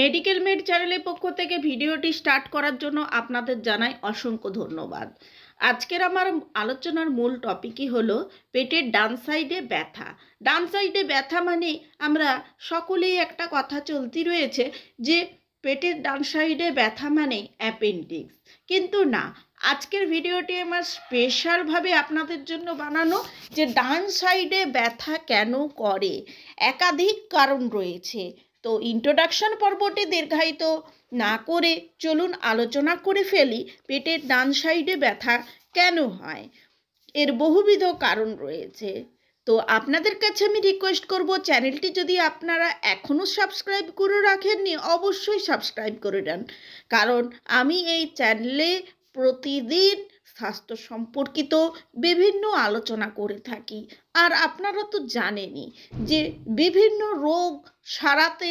medical made চ্যানেলের পক্ষ থেকে ভিডিওটি স্টার্ট করার জন্য আপনাদের জানাই অসংখ্য ধন্যবাদ আজকের আমার আলোচনার মূল টপিকই হলো পেটের ডান সাইডে ব্যথা ডান সাইডে ব্যথা মানে আমরা সকলেই একটা কথা চলতি রয়েছে যে পেটের ডান সাইডে ব্যথা মানে অ্যাপেন্ডিক্স কিন্তু না আজকের ভিডিওটি আমার স্পেশালভাবে আপনাদের জন্য বানানো যে ডান সাইডে ব্যথা কেন করে একাধিক কারণ রয়েছে তো ইন্ট্রোডাকশন পর্বটি দীর্ঘায়িত না করে চলুন আলোচনা করে ফেলি পেটের ডান সাইডে ব্যথা কেন হয় এর বহুবিধ কারণ রয়েছে তো আপনাদের কাছে আমি রিকোয়েস্ট করব চ্যানেলটি যদি আপনারা এখনও সাবস্ক্রাইব করে রাখেননি অবশ্যই সাবস্ক্রাইব করে নেন কারণ আমি এই চ্যানেলে প্রতিদিন স্বাস্থ্য সম্পর্কিত বিভিন্ন আলোচনা করে থাকি আর আপনারা তো জানেনই যে বিভিন্ন রোগ সারাতে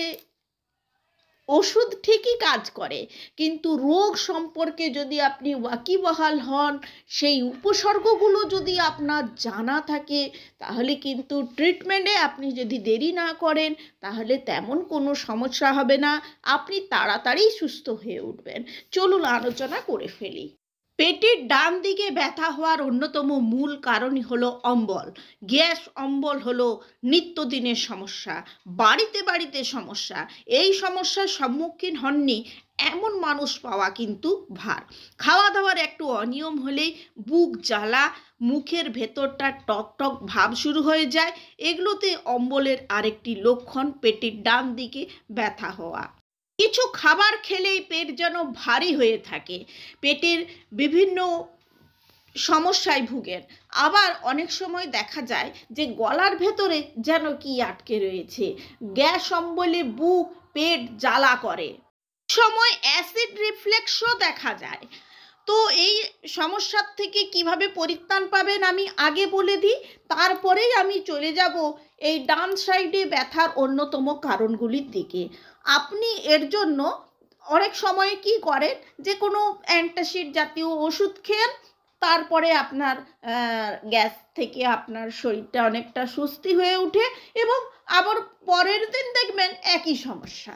ওষুধ ঠিকই কাজ করে কিন্তু রোগ সম্পর্কে যদি আপনি ওয়াকিবহাল হন সেই উপসর্গগুলো যদি আপনার জানা থাকে তাহলে কিন্তু ট্রিটমেন্টে আপনি যদি দেরি না করেন তাহলে তেমন কোনো সমস্যা হবে না আপনি তাড়াতাড়ি সুস্থ হয়ে উঠবেন চলুন আলোচনা করে ফেলি পেটের ডান দিকে ব্যথা হওয়ার অন্যতম মূল কারণই হলো অম্বল গ্যাস অম্বল হলো নিত্যদিনের সমস্যা বাড়িতে বাড়িতে সমস্যা এই সমস্যার সম্মুখীন হননি এমন মানুষ পাওয়া কিন্তু ভার খাওয়া দাওয়ার একটু অনিয়ম হলেই বুক জ্বালা মুখের ভেতরটা টক টক ভাব শুরু হয়ে যায় এগুলোতে অম্বলের আরেকটি লক্ষণ পেটের ডান দিকে ব্যথা হওয়া কিছু খাবার খেলেই পেট যেন ভারী হয়ে থাকে পেটের বিভিন্ন সমস্যায় ভুগেন আবার অনেক সময় দেখা যায় যে গলার ভেতরে যেন কি আটকে রয়েছে গ্যাস অম্বলে বুক পেট জ্বালা করে সময় অ্যাসিড রিফ্লেক্সও দেখা যায় তো এই সমস্যার থেকে কিভাবে পরিত্রাণ পাবেন আমি আগে বলে দিই তারপরেই আমি চলে যাব এই ডান সাইডে ব্যথার অন্যতম কারণগুলির দিকে আপনি এর জন্য অনেক সময় কি করেন যে কোনো অ্যান্টাসিড জাতীয় ওষুধ খেয়ে তারপরে আপনার গ্যাস থেকে আপনার শরীরটা অনেকটা সুস্থি হয়ে উঠে এবং আবার পরের দিন দেখবেন একই সমস্যা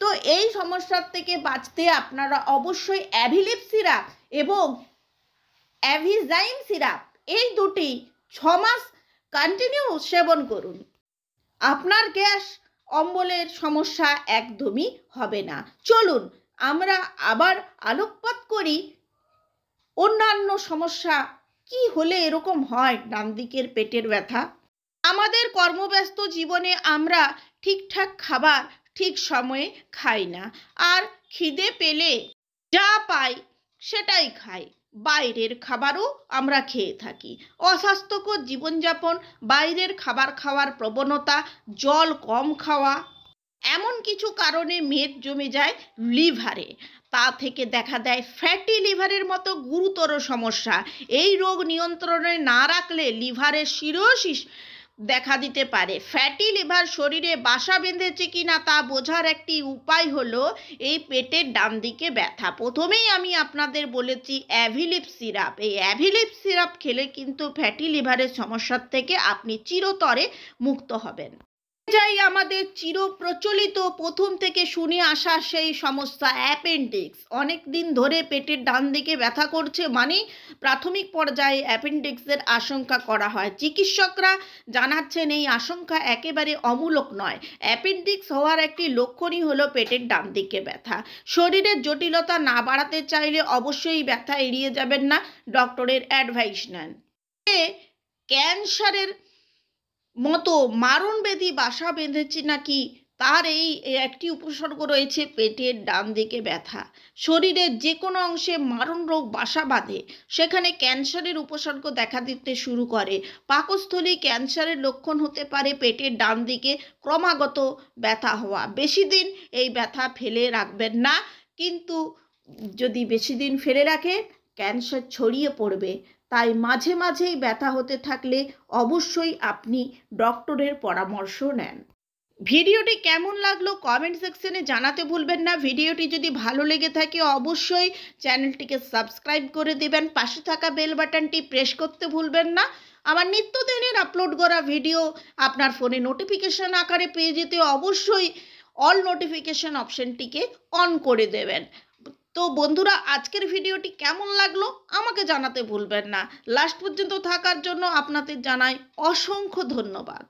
তো এই সমস্যার থেকে বাঁচতে আপনারা অবশ্যই অ্যাভিলিপ সিরাপ এবং অ্যাভিজাইম সিরাপ এই দুটি ছমাস কন্টিনিউ সেবন করুন আপনার গ্যাস অম্বলের সমস্যা একদমই হবে না চলুন আমরা আবার আলোকপাত করি অন্যান্য সমস্যা কি হলে এরকম হয় ডান দিকের পেটের ব্যথা আমাদের কর্মব্যস্ত জীবনে আমরা ঠিকঠাক খাবার ঠিক সময়ে খাই না আর খিদে পেলে যা পাই সেটাই খাই বাইরের খাবারও আমরা খেয়ে থাকি অস্বাস্থ্যকর জীবনযাপন বাইরের খাবার খাওয়ার প্রবণতা জল কম খাওয়া এমন কিছু কারণে মেদ জমে যায় লিভারে তা থেকে দেখা দেয় ফ্যাটি লিভারের মতো গুরুতর সমস্যা এই রোগ নিয়ন্ত্রণে না রাখলে লিভারের সিরোসিস দেখা দিতে পারে ফ্যাটি লিভার শরীরে বাসা বেঁধেছে কি না তা বোঝার একটি উপায় হলো এই পেটের ডান দিকে ব্যথা প্রথমেই আমি আপনাদের বলেছি অ্যাভিলিপ সিরাপ এই অ্যাভিলিপ সিরাপ খেলে কিন্তু ফ্যাটি লিভারের সমস্যার থেকে আপনি চিরতরে মুক্ত হবেন যাই আমাদের চির প্রচলিত প্রথম থেকে শুনে আসা সেই সমস্যা অ্যাপেন্ডিক্স অনেক দিন ধরে পেটের ডান দিকে ব্যথা করছে মানে প্রাথমিক পর্যায়ে অ্যাপেন্ডিক্সের আশঙ্কা করা হয় চিকিৎসকরা জানাচ্ছেন এই আশঙ্কা একেবারে অমূলক নয় অ্যাপেন্ডিক্স হওয়ার একটি লক্ষণই হলো পেটের ডান দিকে ব্যথা শরীরের জটিলতা না বাড়াতে চাইলে অবশ্যই ব্যথা এড়িয়ে যাবেন না ডক্টরের অ্যাডভাইস নেন ক্যান্সারের মতো মারণ ব্যাধি বাসা বেঁধেছে নাকি তার এই একটি উপসর্গ রয়েছে পেটের ডান দিকে ব্যথা শরীরের যে কোনো অংশে মারণ রোগ বাসা বাঁধে সেখানে ক্যান্সারের উপসর্গ দেখা দিতে শুরু করে পাকস্থলী ক্যান্সারের লক্ষণ হতে পারে পেটের ডান দিকে ক্রমাগত ব্যথা হওয়া বেশি দিন এই ব্যথা ফেলে রাখবেন না কিন্তু যদি বেশি দিন ফেলে রাখে ক্যান্সার ছড়িয়ে পড়বে তাই মাঝে মাঝেই ব্যথা হতে থাকলে অবশ্যই আপনি ডক্টরের পরামর্শ নেন ভিডিওটি কেমন লাগলো কমেন্ট সেকশনে জানাতে ভুলবেন না ভিডিওটি যদি ভালো লেগে থাকে অবশ্যই চ্যানেলটিকে সাবস্ক্রাইব করে দেবেন পাশে থাকা বেল বাটনটি প্রেস করতে ভুলবেন না আমার নিত্যদিনের আপলোড করা ভিডিও আপনার ফোনে নোটিফিকেশান আকারে পেয়ে যেতে অবশ্যই অল নোটিফিকেশান অপশানটিকে অন করে দেবেন তো বন্ধুরা আজকের ভিডিওটি কেমন লাগলো আমাকে জানাতে ভুলবেন না লাস্ট পর্যন্ত থাকার জন্য আপনাদের জানাই অসংখ্য ধন্যবাদ